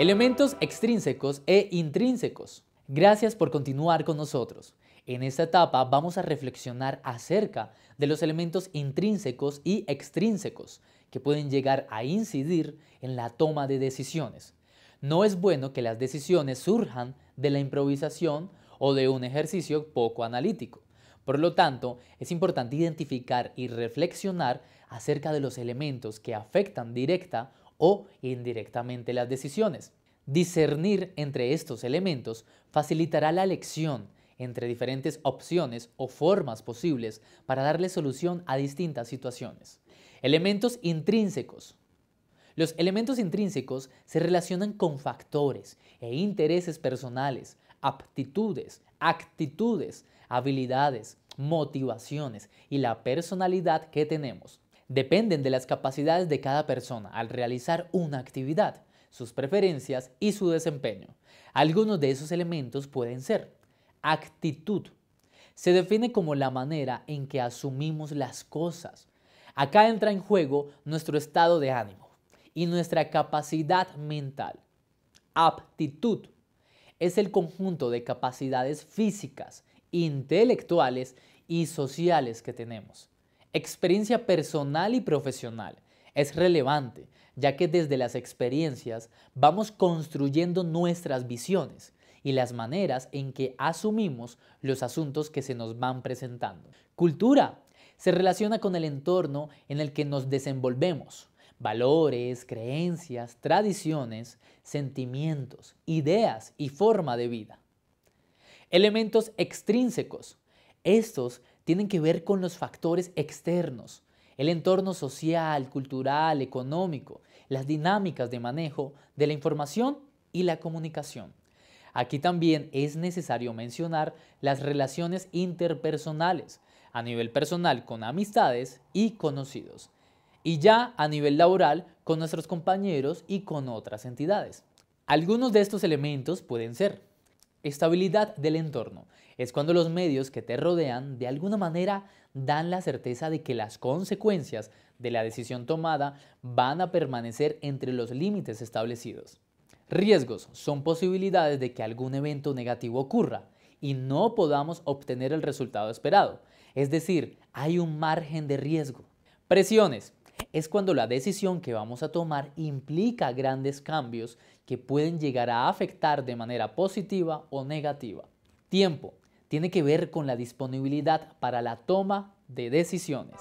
Elementos extrínsecos e intrínsecos. Gracias por continuar con nosotros. En esta etapa vamos a reflexionar acerca de los elementos intrínsecos y extrínsecos que pueden llegar a incidir en la toma de decisiones. No es bueno que las decisiones surjan de la improvisación o de un ejercicio poco analítico. Por lo tanto, es importante identificar y reflexionar acerca de los elementos que afectan directa o indirectamente las decisiones. Discernir entre estos elementos facilitará la elección entre diferentes opciones o formas posibles para darle solución a distintas situaciones. Elementos intrínsecos. Los elementos intrínsecos se relacionan con factores e intereses personales, aptitudes, actitudes, habilidades, motivaciones y la personalidad que tenemos dependen de las capacidades de cada persona al realizar una actividad, sus preferencias y su desempeño. Algunos de esos elementos pueden ser actitud. Se define como la manera en que asumimos las cosas. Acá entra en juego nuestro estado de ánimo y nuestra capacidad mental. Aptitud es el conjunto de capacidades físicas, intelectuales y sociales que tenemos. Experiencia personal y profesional es relevante, ya que desde las experiencias vamos construyendo nuestras visiones y las maneras en que asumimos los asuntos que se nos van presentando. Cultura se relaciona con el entorno en el que nos desenvolvemos, valores, creencias, tradiciones, sentimientos, ideas y forma de vida. Elementos extrínsecos. Estos tienen que ver con los factores externos, el entorno social, cultural, económico, las dinámicas de manejo de la información y la comunicación. Aquí también es necesario mencionar las relaciones interpersonales, a nivel personal con amistades y conocidos, y ya a nivel laboral con nuestros compañeros y con otras entidades. Algunos de estos elementos pueden ser Estabilidad del entorno es cuando los medios que te rodean de alguna manera dan la certeza de que las consecuencias de la decisión tomada van a permanecer entre los límites establecidos. Riesgos son posibilidades de que algún evento negativo ocurra y no podamos obtener el resultado esperado, es decir, hay un margen de riesgo. Presiones es cuando la decisión que vamos a tomar implica grandes cambios que pueden llegar a afectar de manera positiva o negativa. Tiempo tiene que ver con la disponibilidad para la toma de decisiones.